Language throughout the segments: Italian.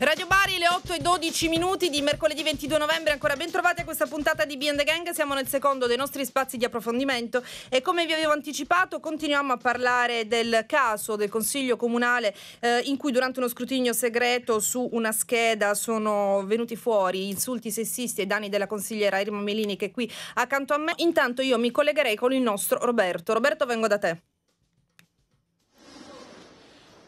Radio Bari, le 8 e 12 minuti di mercoledì 22 novembre, ancora ben trovati a questa puntata di Beyond the Gang, siamo nel secondo dei nostri spazi di approfondimento e come vi avevo anticipato continuiamo a parlare del caso del Consiglio Comunale eh, in cui durante uno scrutinio segreto su una scheda sono venuti fuori insulti sessisti e danni della consigliera Irma Melini che è qui accanto a me. Intanto io mi collegherei con il nostro Roberto. Roberto vengo da te.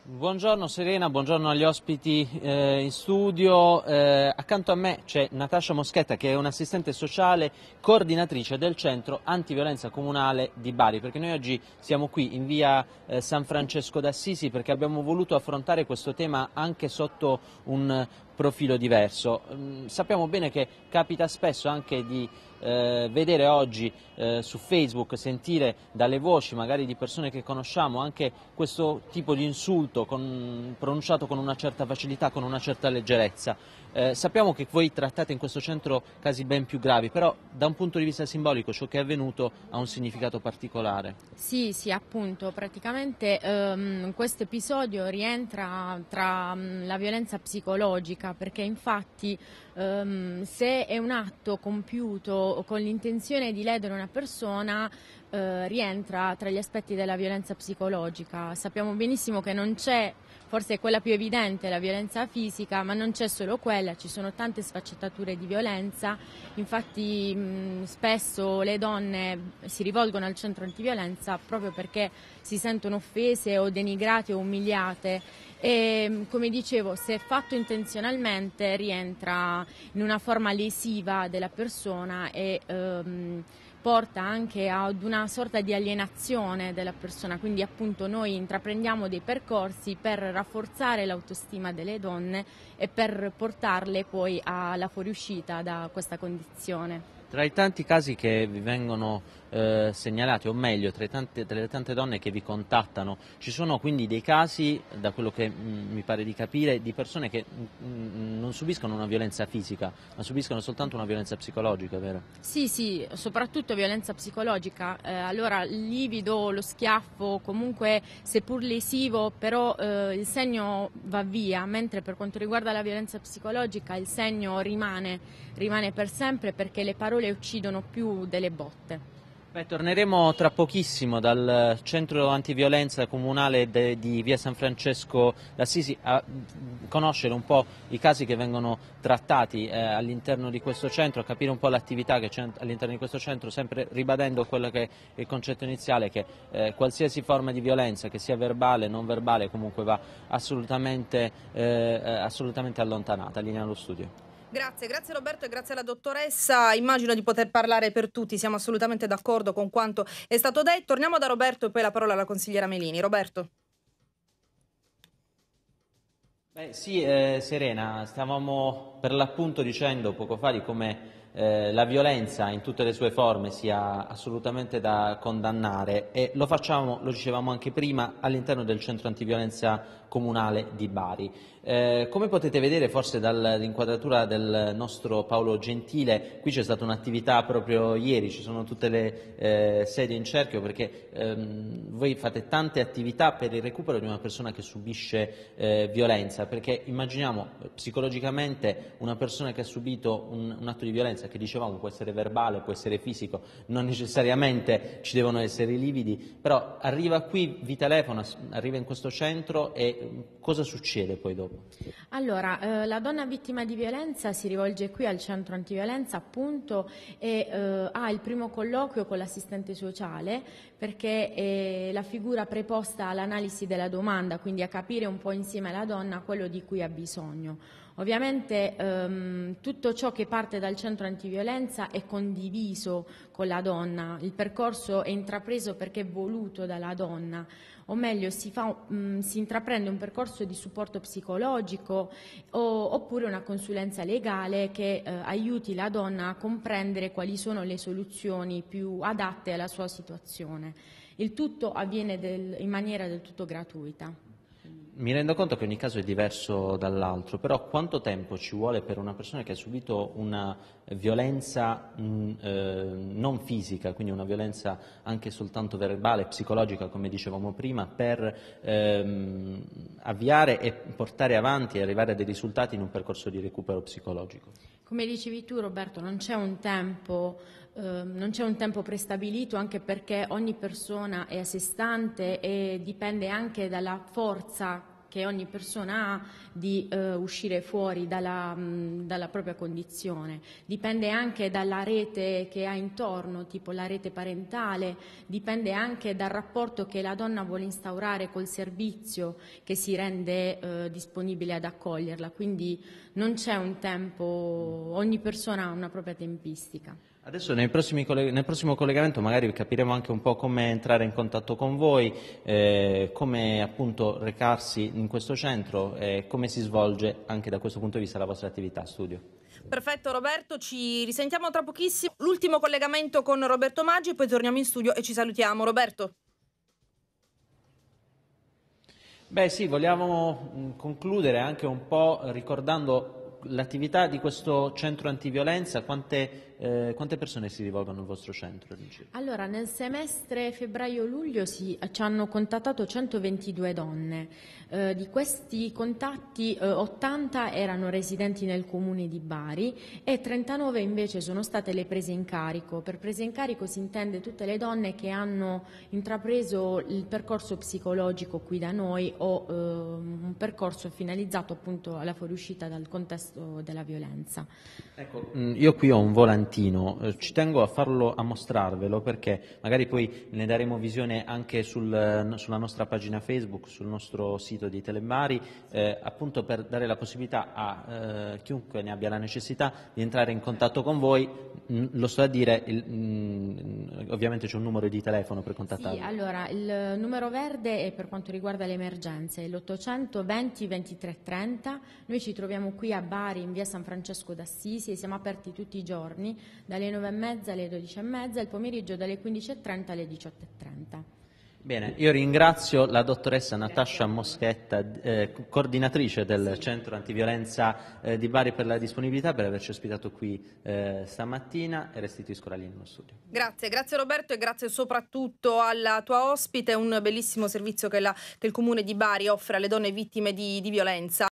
Buongiorno Serena, buongiorno agli ospiti eh, in studio. Eh, accanto a me c'è Natascia Moschetta che è un'assistente sociale coordinatrice del centro antiviolenza comunale di Bari, perché noi oggi siamo qui in via eh, San Francesco d'Assisi perché abbiamo voluto affrontare questo tema anche sotto un profilo diverso. Mm, sappiamo bene che capita spesso anche di eh, vedere oggi eh, su Facebook, sentire dalle voci magari di persone che conosciamo anche questo tipo di insulto con, pronunciato con una certa facilità, con una certa leggerezza. Eh, sappiamo che voi trattate in questo centro casi ben più gravi, però da un punto di vista simbolico ciò che è avvenuto ha un significato particolare. Sì, sì, appunto, praticamente ehm, questo episodio rientra tra mh, mm, la violenza psicologica perché infatti ehm, se è un atto compiuto con l'intenzione di ledere una persona eh, rientra tra gli aspetti della violenza psicologica. Sappiamo benissimo che non c'è, forse è quella più evidente, la violenza fisica, ma non c'è solo quella, ci sono tante sfaccettature di violenza, infatti mh, spesso le donne si rivolgono al centro antiviolenza proprio perché si sentono offese o denigrate o umiliate e come dicevo se fatto intenzionalmente rientra in una forma lesiva della persona e ehm, porta anche ad una sorta di alienazione della persona, quindi appunto noi intraprendiamo dei percorsi per rafforzare l'autostima delle donne e per portarle poi alla fuoriuscita da questa condizione. Tra i tanti casi che vi vengono eh, segnalati, o meglio, tra, tante, tra, le tante donne che vi contattano, ci sono quindi dei casi, da quello che mm, mi pare di capire, di persone che mm, mm, non subiscono una violenza fisica, ma subiscono soltanto una violenza psicologica, vero? Sì, sì, soprattutto violenza psicologica. Eh, allora, il livido, lo schiaffo, comunque seppur lesivo, però eh, il segno va via, mentre per quanto riguarda la violenza psicologica il segno rimane, rimane per sempre perché le parole trappole uccidono più delle botte. Beh, torneremo tra pochissimo dal centro antiviolenza comunale de, di via San Francesco d'Assisi a conoscere un po' i casi che vengono trattati eh, all'interno di questo centro, a capire un po' l'attività che c'è all'interno di questo centro, sempre ribadendo quello che è il concetto iniziale, che eh, qualsiasi forma di violenza, che sia verbale, o non verbale, comunque va assolutamente, eh, eh assolutamente allontanata. Linea allo studio. Grazie, grazie Roberto e grazie alla dottoressa. Immagino di poter parlare per tutti, siamo assolutamente d'accordo con quanto è stato detto. Torniamo da Roberto e poi la parola alla consigliera Melini. Roberto. Beh, sì, eh, Serena, stavamo per l'appunto dicendo poco fa di come eh, la violenza in tutte le sue forme sia assolutamente da condannare e lo facciamo, lo dicevamo anche prima, all'interno del centro antiviolenza comunale di Bari. Eh, come potete vedere forse dall'inquadratura del nostro Paolo Gentile, qui c'è stata un'attività proprio ieri, ci sono tutte le eh, sedie in cerchio perché ehm, voi fate tante attività per il recupero di una persona che subisce eh, violenza, perché immaginiamo eh, psicologicamente una persona che ha subito un, un atto di violenza violenza che dicevamo può essere verbale, può essere fisico, non necessariamente ci devono essere i lividi, però arriva qui, vi telefona, arriva in questo centro e mm, cosa succede poi dopo? Allora, eh, la donna vittima di violenza si rivolge qui al centro antiviolenza appunto e eh, ha il primo colloquio con l'assistente sociale perché è eh, la figura preposta all'analisi della domanda, quindi a capire un po' insieme alla donna quello di cui ha bisogno. Ovviamente ehm, tutto ciò che parte dal centro antiviolenza è condiviso con la donna, il percorso è intrapreso perché è voluto dalla donna, o meglio si, fa, mh, mm, si intraprende un percorso di supporto psicologico, o, oppure una consulenza legale che eh, aiuti la donna a comprendere quali sono le soluzioni più adatte alla sua situazione. Il tutto avviene del, in maniera del tutto gratuita. Mi rendo conto che ogni caso è diverso dall'altro, però quanto tempo ci vuole per una persona che ha subito una violenza mh, mm, eh, non fisica, quindi una violenza anche soltanto verbale, psicologica, come dicevamo prima, per ehm, avviare e portare avanti e arrivare a dei risultati in un percorso di recupero psicologico? Come dicevi tu Roberto, non c'è un tempo Uh, non c'è un tempo prestabilito anche perché ogni persona è a sé stante e dipende anche dalla forza che ogni persona ha di eh, uscire fuori dalla, mh, mm, dalla, propria condizione. Dipende anche dalla rete che ha intorno, tipo la rete parentale, dipende anche dal rapporto che la donna vuole instaurare col servizio che si rende eh, disponibile ad accoglierla. Quindi non c'è un tempo, ogni persona ha una propria tempistica. Adesso nel prossimo collegamento magari capiremo anche un po' come entrare in contatto con voi, eh, come appunto recarsi in questo centro e come si svolge anche da questo punto di vista la vostra attività studio. Perfetto Roberto, ci risentiamo tra pochissimo. L'ultimo collegamento con Roberto Maggi, poi torniamo in studio e ci salutiamo. Roberto. Beh sì, vogliamo mm, concludere anche un po' ricordando l'attività di questo centro antiviolenza, quante eh, quante persone si rivolgono al vostro centro Allora, nel semestre febbraio-luglio si, eh, ci hanno contattato 122 donne. Eh, di questi contatti eh, 80 erano residenti nel comune di Bari e 39 invece sono state le prese in carico. Per prese in carico si intende tutte le donne che hanno intrapreso il percorso psicologico qui da noi o ehm, un percorso finalizzato appunto alla fuoriuscita dal contesto della violenza. Ecco, mm, io qui ho un volantino mattino. Eh, ci tengo a farlo, a mostrarvelo perché magari poi ne daremo visione anche sul, eh, sulla nostra pagina Facebook, sul nostro sito di Telemari, eh, appunto per dare la possibilità a eh, chiunque ne abbia la necessità di entrare in contatto con voi. Mm, lo sto a dire, il, mm, ovviamente c'è un numero di telefono per contattarvi. Sì, allora, il numero verde è per quanto riguarda le emergenze, l'820 2330. Noi ci troviamo qui a Bari in via San Francesco d'Assisi e siamo aperti tutti i giorni dalle 9.30 alle 12.30 e il pomeriggio dalle 15.30 alle 18.30. Bene, io ringrazio la dottoressa Natascia Moschetta, eh, coordinatrice del Centro Antiviolenza eh, di Bari per la disponibilità, per averci ospitato qui eh, stamattina e restituisco la linea allo studio. Grazie, grazie Roberto e grazie soprattutto alla tua ospite, un bellissimo servizio che, la, che il Comune di Bari offre alle donne vittime di, di violenza.